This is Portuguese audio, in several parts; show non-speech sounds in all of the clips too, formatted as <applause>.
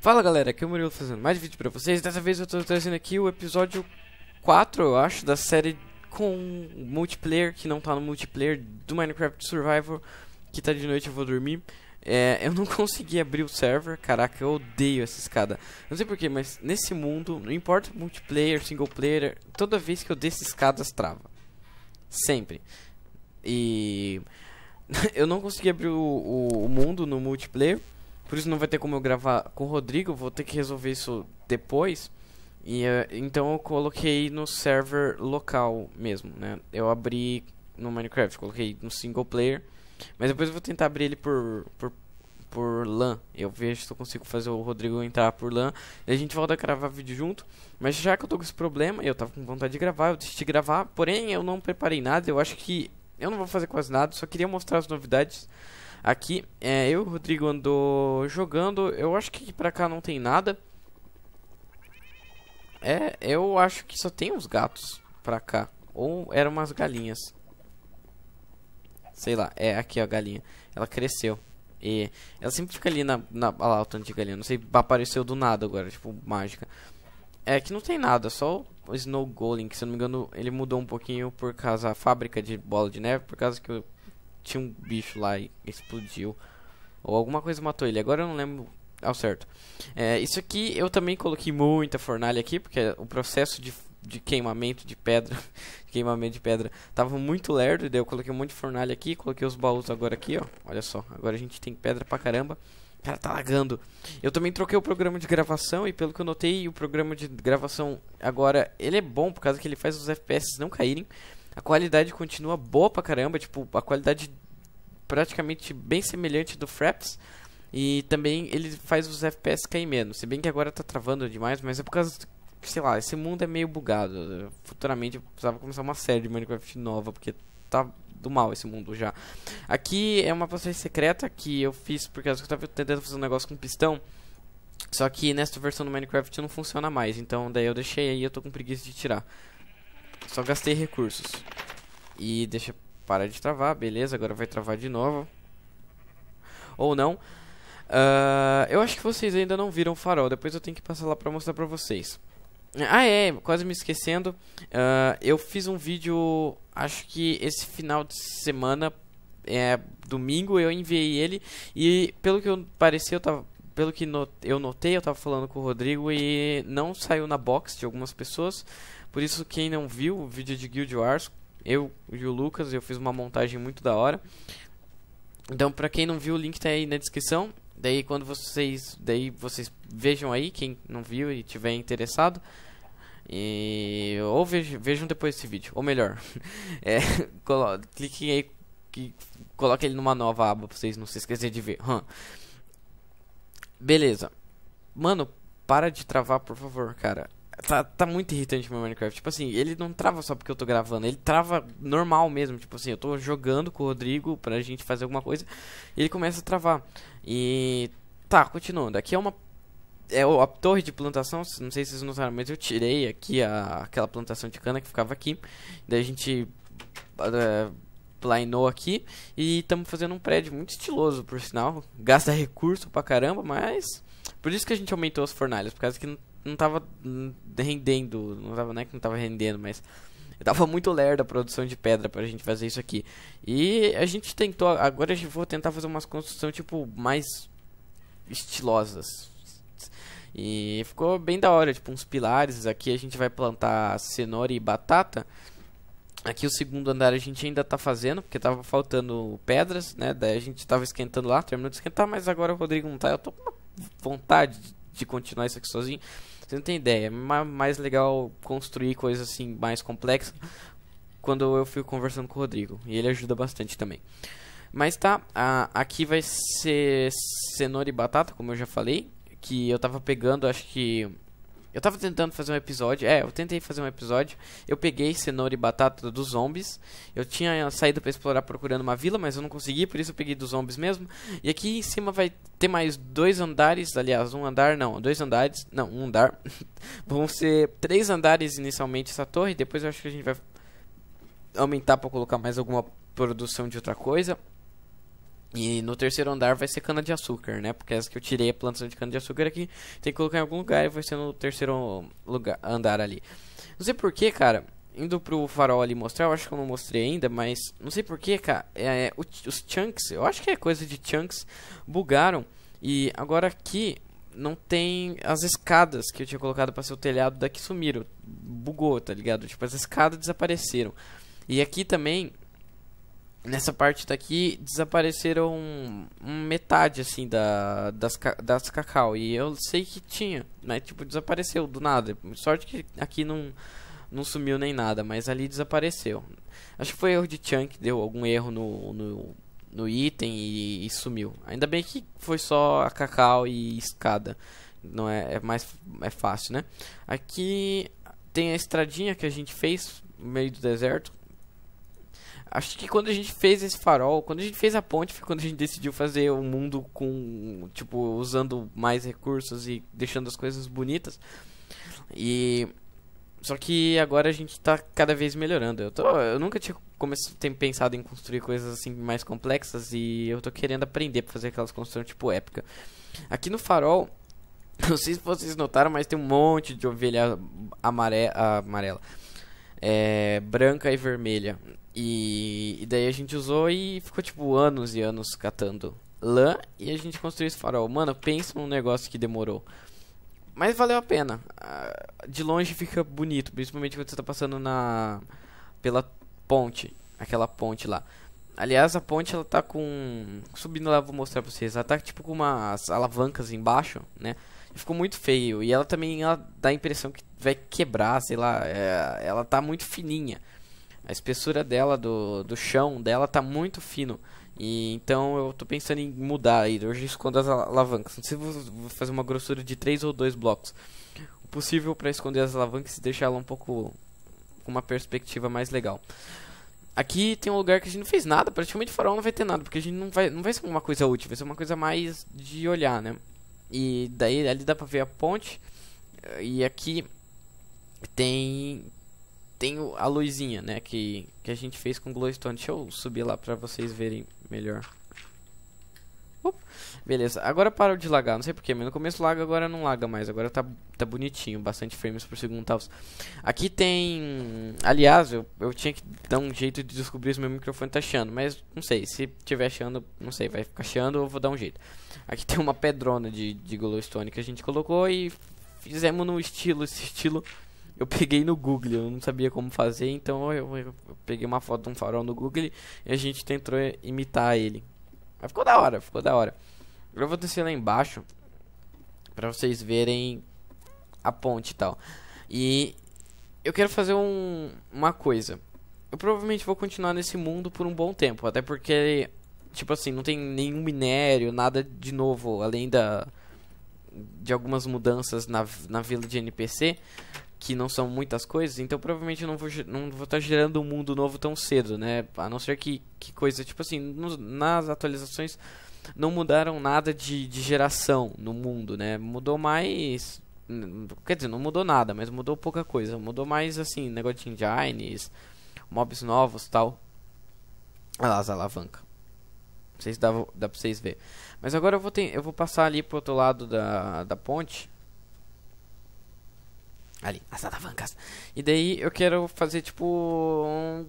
Fala galera, aqui é o Murilo fazendo mais vídeo pra vocês. Dessa vez eu tô trazendo aqui o episódio 4, eu acho, da série com multiplayer, que não tá no multiplayer, do Minecraft Survival, que tá de noite, eu vou dormir. É, eu não <laughs> consegui abrir o server, caraca, eu odeio essa escada. Não sei porquê, mas nesse mundo, não importa multiplayer, single player, toda vez que eu desço escadas trava. Sempre. E <laughs> eu não consegui abrir o, o, o mundo no multiplayer. Por isso não vai ter como eu gravar com o Rodrigo, vou ter que resolver isso depois. E, eh, então eu coloquei no server local mesmo, né? Eu abri no Minecraft, coloquei no single player. Mas depois eu vou tentar abrir ele por, por, por LAN. Eu vejo se eu consigo fazer o Rodrigo entrar por LAN. E a gente volta a gravar vídeo junto. Mas já que eu tô com esse problema, eu tava com vontade de gravar, eu decidi gravar. Porém, eu não preparei nada. Eu acho que eu não vou fazer quase nada. Só queria mostrar as novidades. Aqui, é, eu e o Rodrigo ando jogando. Eu acho que pra cá não tem nada. É, eu acho que só tem uns gatos pra cá. Ou eram umas galinhas. Sei lá, é aqui ó, a galinha. Ela cresceu. E ela sempre fica ali na. na olha lá o tanto de galinha. Não sei, apareceu do nada agora, tipo, mágica. É que não tem nada, só o Snow Golem, que se eu não me engano, ele mudou um pouquinho por causa da fábrica de bola de neve, por causa que o tinha um bicho lá e explodiu. Ou alguma coisa matou ele. Agora eu não lembro ao certo. É, isso aqui eu também coloquei muita fornalha aqui, porque o processo de, de queimamento de pedra, <laughs> queimamento de pedra, tava muito lerdo, daí eu coloquei um monte de fornalha aqui, coloquei os baús agora aqui, ó. Olha só, agora a gente tem pedra pra caramba. Cara, tá lagando. Eu também troquei o programa de gravação e pelo que eu notei, o programa de gravação agora, ele é bom por causa que ele faz os FPS não caírem. A qualidade continua boa pra caramba, tipo, a qualidade praticamente bem semelhante do Fraps. E também ele faz os FPS cair menos. Se bem que agora tá travando demais, mas é por causa. Sei lá, esse mundo é meio bugado. Futuramente eu precisava começar uma série de Minecraft nova, porque tá do mal esse mundo já. Aqui é uma passagem secreta que eu fiz porque eu tava tentando fazer um negócio com pistão. Só que nesta versão do Minecraft não funciona mais, então daí eu deixei aí eu tô com preguiça de tirar. Só gastei recursos. E deixa parar de travar, beleza, agora vai travar de novo. Ou não. Uh, eu acho que vocês ainda não viram o farol, depois eu tenho que passar lá pra mostrar pra vocês. Ah é, quase me esquecendo, uh, eu fiz um vídeo, acho que esse final de semana, é, domingo, eu enviei ele. E pelo que eu parecia, eu tava pelo que not eu notei, eu estava falando com o Rodrigo e não saiu na box de algumas pessoas. Por isso, quem não viu o vídeo de Guild Wars, eu e o Lucas, eu fiz uma montagem muito da hora. Então, pra quem não viu, o link tá aí na descrição. Daí quando vocês, daí vocês vejam aí quem não viu e tiver interessado. E ou vejam, vejam depois desse vídeo, ou melhor, <laughs> é, colo... cliquem aí que coloque ele numa nova aba pra vocês não se esquecerem de ver. Hum. Beleza. Mano, para de travar, por favor, cara. Tá, tá muito irritante meu Minecraft. Tipo assim, ele não trava só porque eu tô gravando, ele trava normal mesmo. Tipo assim, eu tô jogando com o Rodrigo pra gente fazer alguma coisa e ele começa a travar. E. Tá, continuando. Aqui é uma. É a torre de plantação, não sei se vocês notaram, mas eu tirei aqui a, aquela plantação de cana que ficava aqui. Daí a gente. Uh, eh, plainou aqui e estamos fazendo um prédio muito estiloso, por sinal. Gasta recurso pra caramba, mas. Por isso que a gente aumentou as fornalhas, por causa que não tava rendendo, não tava, não é que não tava rendendo, mas eu tava muito lerda a produção de pedra pra gente fazer isso aqui. E a gente tentou, agora a gente vou tentar fazer umas construções tipo mais estilosas. E ficou bem da hora, tipo uns pilares, aqui a gente vai plantar cenoura e batata. Aqui o segundo andar a gente ainda tá fazendo, porque tava faltando pedras, né? Daí a gente tava esquentando lá, terminou de esquentar, mas agora o Rodrigo não tá. Eu tô com vontade de de continuar isso aqui sozinho. Você não tem ideia. É mais legal construir coisas assim mais complexas quando eu fico conversando com o Rodrigo. E ele ajuda bastante também. Mas tá, a, aqui vai ser cenoura e batata, como eu já falei. Que eu tava pegando, acho que eu tava tentando fazer um episódio. É, eu tentei fazer um episódio. Eu peguei cenoura e batata dos zombies. Eu tinha saído para explorar procurando uma vila, mas eu não consegui, por isso eu peguei dos zombies mesmo. E aqui em cima vai ter mais dois andares. Aliás, um andar, não, dois andares. Não, um andar. <laughs> Vão ser três andares inicialmente essa torre. Depois eu acho que a gente vai aumentar para colocar mais alguma produção de outra coisa. E no terceiro andar vai ser cana-de-açúcar, né? Porque essa que eu tirei a plantação de cana-de-açúcar aqui, tem que colocar em algum lugar e vai ser no terceiro lugar, andar ali. Não sei porquê, cara. Indo pro farol ali mostrar, eu acho que eu não mostrei ainda, mas não sei porquê, cara. É, é, os chunks, eu acho que é coisa de chunks, bugaram. E agora aqui não tem as escadas que eu tinha colocado para ser o telhado daqui sumiram. Bugou, tá ligado? Tipo, as escadas desapareceram. E aqui também nessa parte daqui desapareceram metade assim da das, das cacau e eu sei que tinha, né? Tipo desapareceu do nada. Sorte que aqui não não sumiu nem nada, mas ali desapareceu. Acho que foi erro de chunk, deu algum erro no, no, no item e, e, sumiu. Ainda bem que foi só a cacau e escada. Não é, é mais é fácil, né? Aqui tem a estradinha que a gente fez no meio do deserto Acho que quando a gente fez esse farol, quando a gente fez a ponte, foi quando a gente decidiu fazer o um mundo com, tipo, usando mais recursos e deixando as coisas bonitas. E só que agora a gente tá cada vez melhorando. Eu, tô, eu nunca tinha começado, pensado em construir coisas assim mais complexas e eu tô querendo aprender para fazer aquelas construções tipo épica. Aqui no farol, <laughs> não sei se vocês notaram, mas tem um monte de ovelha amare amarela. É, branca e vermelha. E, e, daí a gente usou e ficou tipo anos e anos catando lã e a gente construiu esse farol. Mano, pensa num negócio que demorou. Mas valeu a pena. Ah, de longe fica bonito, principalmente quando você tá passando na pela ponte, aquela ponte lá. Aliás, a ponte ela tá com subindo lá, vou mostrar pra vocês. Ela tá tipo com umas alavancas embaixo, né? Ficou muito feio e ela também ela dá a impressão que vai quebrar, sei lá, é... ela tá muito fininha. A espessura dela, do, do chão dela, tá muito fino. E, então eu tô pensando em mudar aí. Hoje escondo as alavancas. Não sei se vou, vou fazer uma grossura de 3 ou 2 blocos. O possível para esconder as alavancas e deixar ela um pouco com uma perspectiva mais legal. Aqui tem um lugar que a gente não fez nada, praticamente farol não vai ter nada, porque a gente não vai, não vai ser uma coisa útil, vai ser uma coisa mais de olhar, né? E daí ali dá pra ver a ponte. Eh, e aqui tem tem a luzinha, né, que, que a gente fez com glowstone. Deixa eu subir lá pra vocês verem melhor. beleza, agora parou de lagar, não sei porquê, mas no começo laga, agora não laga mais, agora tá, tá bonitinho, bastante frames por segundo tal. Aqui tem, aliás, eu, eu tinha que dar um jeito de descobrir se meu microfone tá achando, mas não sei, se tiver achando, não sei, vai ficar achando, ou vou dar um jeito. Aqui tem uma pedrona de, de glowstone que a gente colocou e fizemos no estilo, esse estilo eu peguei no Google, eu não sabia como fazer, então eu, eu peguei uma foto de um farol no Google e a gente tentou imitar ele. Mas ficou da hora, ficou da hora. Eu vou descer lá embaixo para vocês verem a ponte e tal. E eu quero fazer um, uma coisa. Eu provavelmente vou continuar nesse mundo por um bom tempo, até porque tipo assim, não tem nenhum minério, nada de novo, além da de algumas mudanças na, na vila de NPC que não são muitas coisas, então provavelmente eu não vou não vou estar tá gerando um mundo novo tão cedo, né? A não ser que, que coisa, tipo assim, no, nas atualizações não mudaram nada de, de geração no mundo, né? Mudou mais. Quer dizer, não mudou nada, mas mudou pouca coisa. Mudou mais assim, negócio de engines, mobs novos tal. Olha lá as alavancas. Não sei se dá, dá pra vocês verem. Mas agora eu vou, ter, eu vou passar ali pro outro lado da, da ponte. Ali, as alavancas. E daí eu quero fazer tipo um,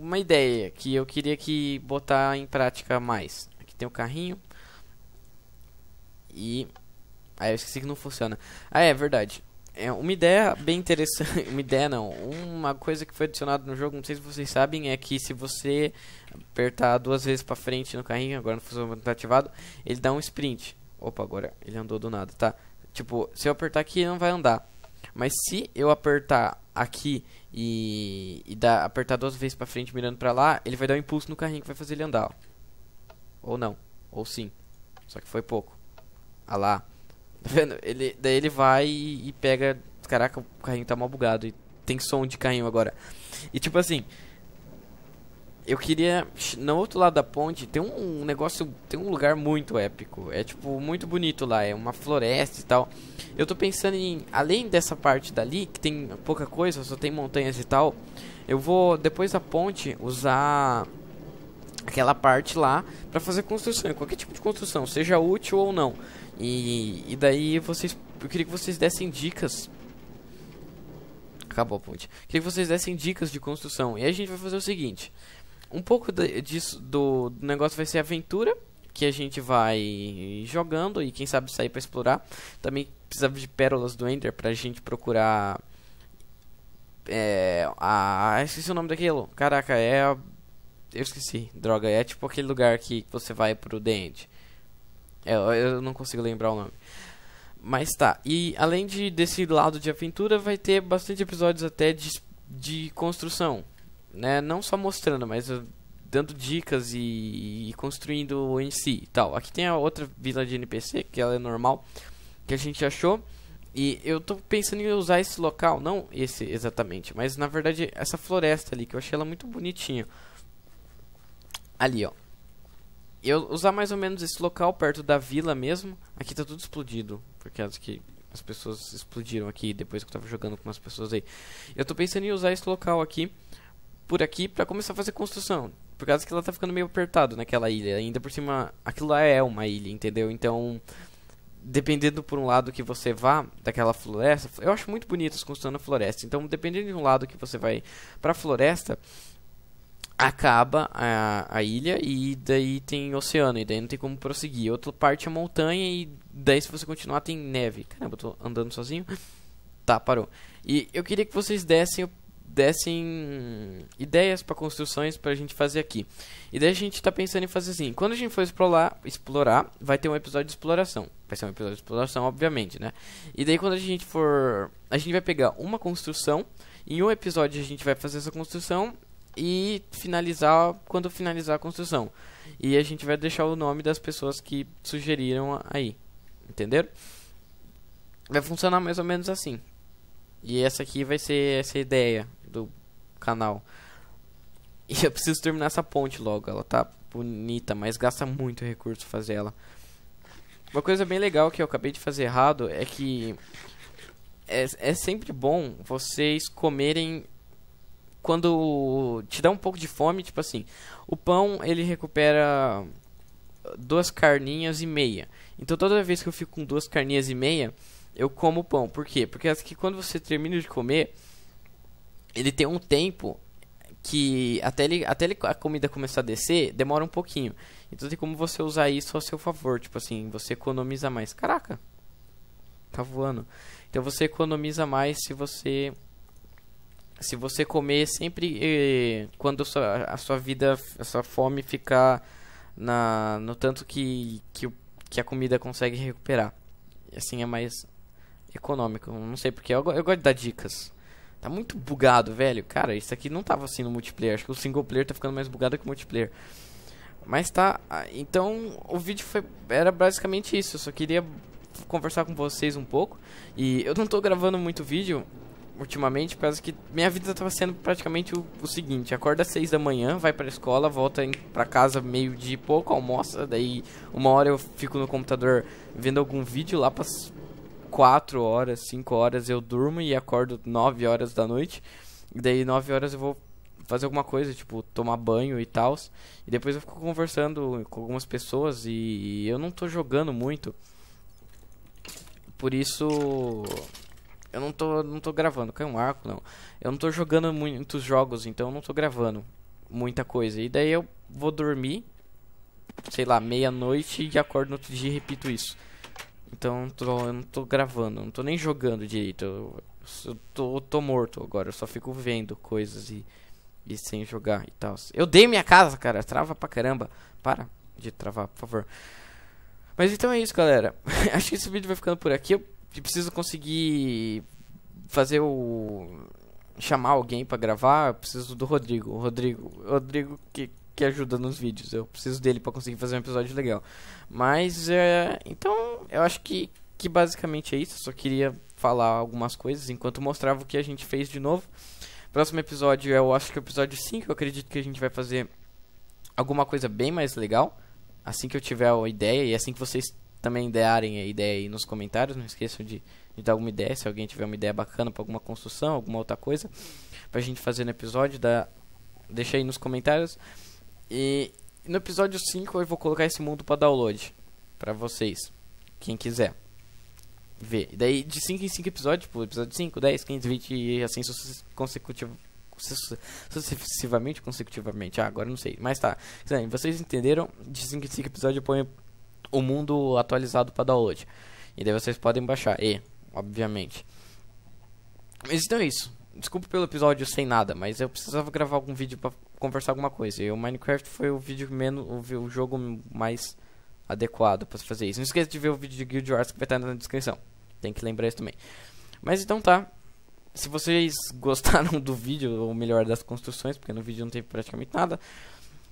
uma ideia que eu queria que botar em prática mais. Aqui tem o carrinho. E aí ah, eu esqueci que não funciona. Ah, é verdade. É uma ideia bem interessante, <laughs> uma ideia não, uma coisa que foi adicionada no jogo, não sei se vocês sabem, é que se você apertar duas vezes para frente no carrinho, agora não funciona, tá ativado, ele dá um sprint. Opa, agora ele andou do nada, tá? Tipo, se eu apertar aqui, não vai andar. Mas se eu apertar aqui e, e dar, apertar duas vezes pra frente mirando pra lá, ele vai dar um impulso no carrinho que vai fazer ele andar, ó. Ou não, ou sim. Só que foi pouco. Ah lá. Tá vendo? Ele, daí ele vai e, e pega... Caraca, o carrinho tá mal bugado e tem som de carrinho agora. E tipo assim eu queria. No outro lado da ponte tem um, negócio. Tem um lugar muito épico. É tipo muito bonito lá. É uma floresta e tal. Eu tô pensando em. Além dessa parte dali, que tem pouca coisa, só tem montanhas e tal. Eu vou, depois da ponte, usar aquela parte lá para fazer construção. Qualquer tipo de construção, seja útil ou não. E, e daí vocês. Eu queria que vocês dessem dicas acabou a ponte. Queria que vocês dessem dicas de construção. E a gente vai fazer o seguinte: um pouco de, disso, do, do negócio vai ser aventura, que a gente vai jogando e quem sabe sair para explorar. Também precisava de pérolas do Ender pra gente procurar. É. A. Esqueci o nome daquilo. Caraca, é. A... Eu esqueci, droga. É tipo aquele lugar que você vai pro The End. É, eu não consigo lembrar o nome. Mas tá. E além de, desse lado de aventura, vai ter bastante episódios até de, de construção né, não só mostrando, mas uh, dando dicas e, e construindo em si e tal. Aqui tem a outra vila de NPC, que ela é normal, que a gente achou. E eu tô pensando em usar esse local, não esse exatamente, mas na verdade essa floresta ali, que eu achei ela muito bonitinha. Ali, ó. Eu usar mais ou menos esse local perto da vila mesmo. Aqui tá tudo explodido, porque acho que as pessoas explodiram aqui depois que eu tava jogando com umas pessoas aí. Eu tô pensando em usar esse local aqui por aqui para começar a fazer construção. Por causa que ela tá ficando meio apertado naquela ilha. Ainda por cima, aquilo lá é uma ilha, entendeu? Então, dependendo por um lado que você vá daquela floresta, eu acho muito bonito as construções na floresta. Então, dependendo de um lado que você vai para a floresta, acaba a, a ilha e daí tem oceano e daí não tem como prosseguir. Outra parte é montanha e daí se você continuar tem neve. Caramba, eu tô andando sozinho. Tá, parou. E eu queria que vocês dessem dessem ideias para construções para a gente fazer aqui. E daí a gente está pensando em fazer assim: quando a gente for explorar, explorar, vai ter um episódio de exploração. Vai ser um episódio de exploração, obviamente, né? E daí quando a gente for. A gente vai pegar uma construção, em um episódio a gente vai fazer essa construção e finalizar quando finalizar a construção. E a gente vai deixar o nome das pessoas que sugeriram aí. Entenderam? Vai funcionar mais ou menos assim. E essa aqui vai ser essa ideia canal. E eu preciso terminar essa ponte logo. Ela tá bonita, mas gasta muito recurso fazer ela. Uma coisa bem legal que eu acabei de fazer errado é que é, é sempre bom vocês comerem quando te dá um pouco de fome, tipo assim, o pão ele recupera duas carninhas e meia. Então toda vez que eu fico com duas carninhas e meia, eu como pão. Por quê? Porque acho que quando você termina de comer, ele tem um tempo que até, ele, até ele, a comida começar a descer, demora um pouquinho. Então tem como você usar isso a seu favor, tipo assim, você economiza mais. Caraca, tá voando. Então você economiza mais se você se você comer sempre eh, quando a sua, a sua vida, a sua fome ficar na, no tanto que, que, que a comida consegue recuperar. Assim é mais econômico. Não sei porque eu, eu gosto de dar dicas. Tá muito bugado, velho. Cara, isso aqui não tava assim no multiplayer. Acho que o single player tá ficando mais bugado que o multiplayer. Mas tá. Então, o vídeo foi, era basicamente isso. Eu só queria conversar com vocês um pouco. E eu não tô gravando muito vídeo ultimamente, por causa que minha vida tava sendo praticamente o, o seguinte: acorda às 6 da manhã, vai pra escola, volta em, pra casa meio-dia e pouco, almoça. Daí, uma hora eu fico no computador vendo algum vídeo lá pra 4 horas, 5 horas eu durmo e acordo 9 horas da noite. E daí 9 horas eu vou fazer alguma coisa, tipo tomar banho e tal. E depois eu fico conversando com algumas pessoas e eu não tô jogando muito. Por isso eu não tô não tô gravando, caiu um arco não. Eu não tô jogando muitos jogos, então eu não tô gravando muita coisa. E daí eu vou dormir, sei lá, meia-noite e acordo no outro dia e repito isso. Então eu, tô, eu não tô gravando, não tô nem jogando direito. Eu, eu, tô, eu tô, morto agora, eu só fico vendo coisas e, e sem jogar e tal. Eu dei minha casa, cara, trava pra caramba. Para de travar, por favor. Mas então é isso, galera. <laughs> Acho que esse vídeo vai ficando por aqui. Eu preciso conseguir fazer o chamar alguém para gravar, eu preciso do Rodrigo. Rodrigo, Rodrigo que que ajuda nos vídeos. Eu preciso dele para conseguir fazer um episódio legal. Mas, é, então, eu acho que, que basicamente é isso. Eu só queria falar algumas coisas enquanto mostrava o que a gente fez de novo. Próximo episódio é, eu acho que é o episódio 5. Eu acredito que a gente vai fazer alguma coisa bem mais legal. Assim que eu tiver a ideia e assim que vocês também idearem a ideia aí nos comentários. Não esqueçam de, de dar alguma ideia, se alguém tiver uma ideia bacana para alguma construção, alguma outra coisa, pra gente fazer no episódio, dá... deixa aí nos comentários. E no episódio 5 eu vou colocar esse mundo para download para vocês, quem quiser ver. E daí de 5 em 5 episódios, tipo, episódio 5, 10, 15, 20 e assim sucessivamente, consecutivamente. Ah, agora não sei, mas tá. Vocês entenderam? De 5 em 5 episódios eu ponho o mundo atualizado para download. E daí vocês podem baixar, e, obviamente. Mas então é isso. Desculpa pelo episódio sem nada, mas eu precisava gravar algum vídeo pra conversar alguma coisa. E o Minecraft foi o vídeo menos, o, o jogo mais adequado para fazer isso. Não esqueça de ver o vídeo de Guild Wars que vai estar na descrição. Tem que lembrar isso também. Mas então tá. Se vocês <laughs> gostaram do vídeo, ou melhor, das construções, porque no vídeo não tem praticamente nada,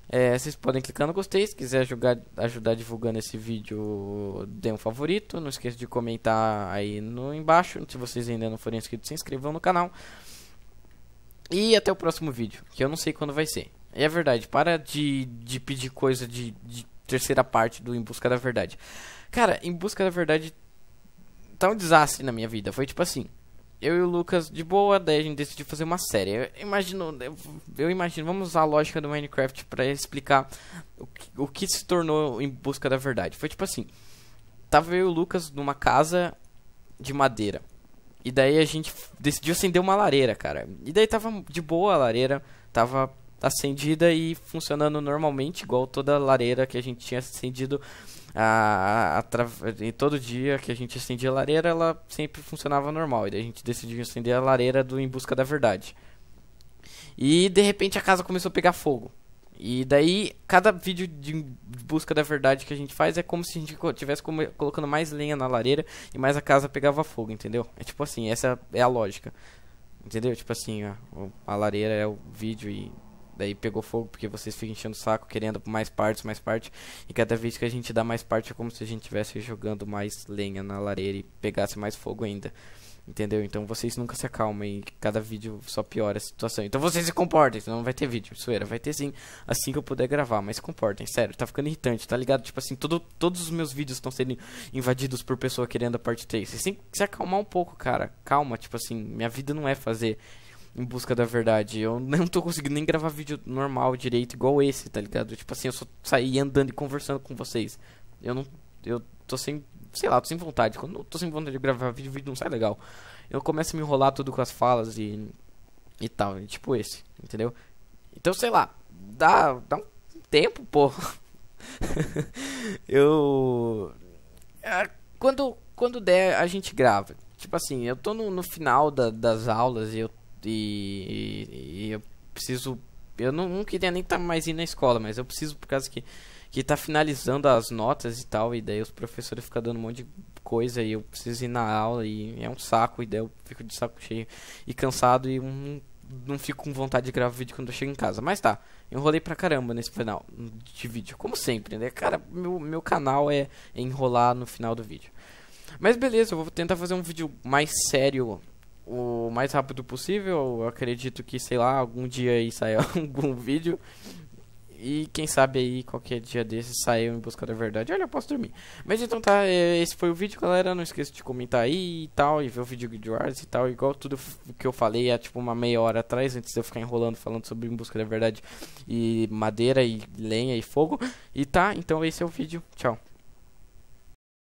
é, vocês podem clicar no gostei. Se quiser jogar, ajudar divulgando esse vídeo, dê um favorito. Não esqueça de comentar aí no embaixo. Se vocês ainda não forem inscritos, se inscrevam no canal. E até o próximo vídeo, que eu não sei quando vai ser. é verdade, para de, de pedir coisa de, de terceira parte do Em Busca da Verdade. Cara, Em Busca da Verdade tá um desastre na minha vida. Foi tipo assim, eu e o Lucas, de boa, daí a gente decidiu fazer uma série. Eu imagino, eu, eu imagino, vamos usar a lógica do Minecraft para explicar o que, o que, se tornou Em Busca da Verdade. Foi tipo assim, tava eu e o Lucas numa casa de madeira. E daí a gente decidiu acender uma lareira, cara. E daí tava de boa a lareira, tava acendida e funcionando normalmente, igual toda lareira que a gente tinha acendido a, a, a, todo dia que a gente acendia a lareira, ela sempre funcionava normal. E daí a gente decidiu acender a lareira do Em Busca da Verdade. E de repente a casa começou a pegar fogo. E daí, cada vídeo de busca da verdade que a gente faz é como se a gente estivesse colocando mais lenha na lareira e mais a casa pegava fogo, entendeu? É tipo assim, essa é a lógica. Entendeu? Tipo assim, a lareira é o vídeo e daí pegou fogo porque vocês ficam enchendo o saco querendo mais partes, mais partes. E cada vez que a gente dá mais parte é como se a gente estivesse jogando mais lenha na lareira e pegasse mais fogo ainda. Entendeu? Então vocês nunca se acalmem cada vídeo só piora a situação. Então vocês se comportem, senão não vai ter vídeo. Sueira, vai ter sim, assim que eu puder gravar, mas comportem, sério, tá ficando irritante, tá ligado? Tipo assim, todo, todos os meus vídeos estão sendo invadidos por pessoa querendo a parte 3. Vocês têm que se acalmar um pouco, cara. Calma, tipo assim, minha vida não é fazer em busca da verdade. Eu não tô conseguindo nem gravar vídeo normal direito, igual esse, tá ligado? Tipo assim, eu só saí andando e conversando com vocês. Eu não. Eu tô sem sei lá, tô sem vontade. Quando eu tô sem vontade de gravar vídeo, vídeo não sai legal. Eu começo a me enrolar tudo com as falas e. e tal. E tipo esse, entendeu? Então, sei lá, dá, dá um tempo, pô. <laughs> eu. É, quando, quando der, a gente grava. Tipo assim, eu tô no, no final da, das aulas e eu, e, e, e eu preciso. Eu não, não queria nem estar tá mais indo na escola, mas eu preciso por causa que que tá finalizando as notas e tal, e daí os professores ficam dando um monte de coisa e eu preciso ir na aula e é um saco, e daí eu fico de saco cheio e cansado e um, não fico com vontade de gravar vídeo quando eu chego em casa. Mas tá, enrolei pra caramba nesse final de vídeo, como sempre, né? Cara, meu, meu canal é enrolar no final do vídeo. Mas beleza, eu vou tentar fazer um vídeo mais sério o mais rápido possível. Eu acredito que, sei lá, algum dia aí saia <laughs> algum vídeo. E quem sabe aí qualquer dia desses saiu em busca da verdade. Olha, eu posso dormir. Mas então tá, é, esse foi o vídeo, galera. Não esqueça de comentar aí e tal. E ver o vídeo de Wars e tal. Igual tudo que eu falei há tipo uma meia hora atrás, antes de eu ficar enrolando falando sobre em busca da verdade. E madeira e lenha e fogo. E tá, então esse é o vídeo. Tchau.